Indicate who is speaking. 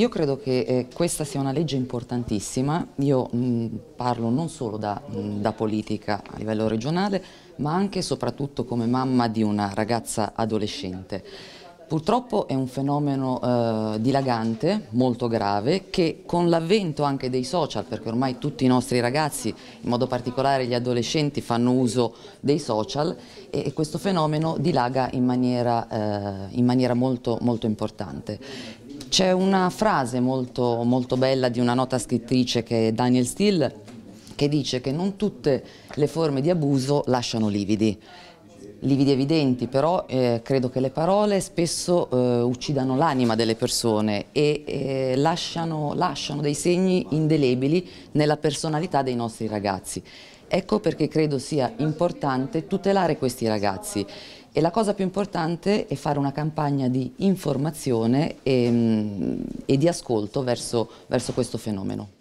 Speaker 1: Io credo che eh, questa sia una legge importantissima, io mh, mm, parlo non solo da, mh, mm, da, politica a livello regionale, ma anche e soprattutto come mamma di una ragazza adolescente. Purtroppo è un fenomeno eh, dilagante, molto grave, che con l'avvento anche dei social, perché ormai tutti i nostri ragazzi, in modo particolare gli adolescenti, fanno uso dei social e, e questo fenomeno dilaga in maniera, eh, in maniera molto, molto importante. C'è una frase molto, molto bella di una nota scrittrice che è Daniel Steele che dice che non tutte le forme di abuso lasciano lividi. Lividi evidenti, però eh, credo che le parole spesso eh, uccidano l'anima delle persone e eh, lasciano, lasciano dei segni indelebili nella personalità dei nostri ragazzi. Ecco perché credo sia importante tutelare questi ragazzi e la cosa più importante è fare una campagna di informazione e, ehm, e di ascolto verso, verso questo fenomeno.